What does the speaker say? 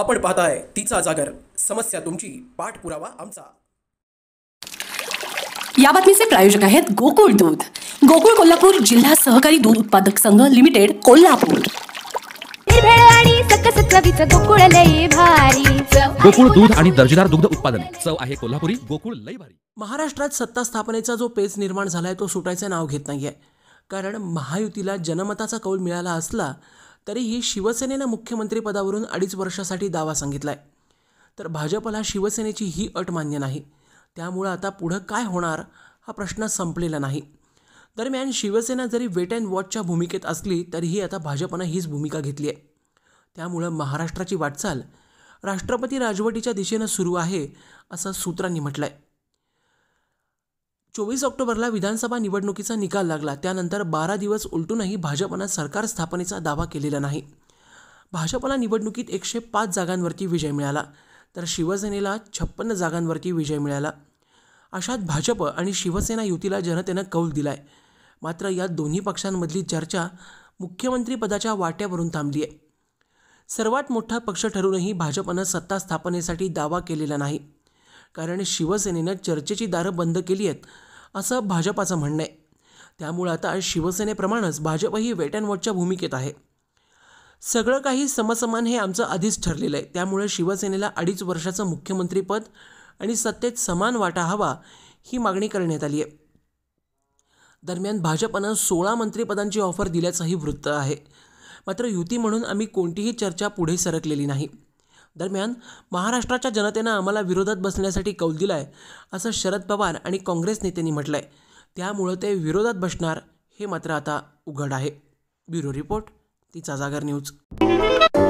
आपण पाहताय तिचा जागर समस्या तुमची पाठपुरावा आमचा या बातमीचे प्रायोजक आहेत गोकुळ दूध गोकुळ कोल्हापूर जिल्हा सहकारी दूध उत्पादक संघ लिमिटेड कोल्हापूर गोकुळ दूध आणि दर्जेदार दुग्ध उत्पादन चव आहे कोल्हापुरी गोकुळ लई भारी महाराष्ट्रात सत्ता स्थापनेचा जो पेस निर्माण झालाय तो सुटायचं नाव घेत नाहीये कारण महायुतीला जनमताचा कौल मिळाला असला तरीही शिवसेनेनं मुख्यमंत्रीपदावरून अडीच वर्षासाठी दावा सांगितला आहे तर भाजपला शिवसेनेची ही अट मान्य नाही त्यामुळं आता पुढं काय होणार हा प्रश्न संपलेला नाही दरम्यान शिवसेना जरी वेट अँड वॉचच्या भूमिकेत असली तरीही आता भाजपनं हीच भूमिका घेतली आहे त्यामुळं महाराष्ट्राची वाटचाल राष्ट्रपती राजवटीच्या दिशेनं सुरू आहे असं सूत्रांनी म्हटलं आहे चोवीस ऑक्टोबरला विधानसभा निवडणुकीचा निकाल लागला त्यानंतर बारा दिवस उलटूनही भाजपनं सरकार स्थापनेचा दावा केलेला नाही भाजपला निवडणुकीत एकशे पाच जागांवरती विजय मिळाला तर शिवसेनेला छप्पन्न जागांवरती विजय मिळाला अशात भाजप आणि शिवसेना युतीला जनतेनं कौल दिलाय मात्र या दोन्ही पक्षांमधली चर्चा मुख्यमंत्रीपदाच्या वाट्यावरून थांबली आहे सर्वात मोठा पक्ष ठरूनही भाजपनं सत्ता स्थापनेसाठी दावा केलेला नाही कारण शिवसेनेनं चर्चेची दारं बंद केली आहेत असं भाजपाचं म्हणणं आहे त्यामुळं आता शिवसेनेप्रमाणेच भाजपही वेट अँड वॉचच्या भूमिकेत आहे सगळं काही समसमान हे आमचं आधीच ठरलेलं आहे त्यामुळे शिवसेनेला अडीच वर्षाचं मुख्यमंत्रीपद आणि सत्तेत समान वाटा हवा ही मागणी करण्यात आली आहे दरम्यान भाजपनं सोळा मंत्रिपदांची ऑफर दिल्याचंही वृत्त आहे मात्र युती म्हणून आम्ही कोणतीही चर्चा पुढे सरकलेली नाही दरम्यान महाराष्ट्राच्या जनतेनं आम्हाला विरोधात बसण्यासाठी कौल दिला आहे असं शरद पवार आणि काँग्रेस नेत्यांनी म्हटलं आहे त्यामुळं ते विरोधात बसणार हे मात्र आता उघड आहे ब्युरो रिपोर्ट तिचा जागर न्यूज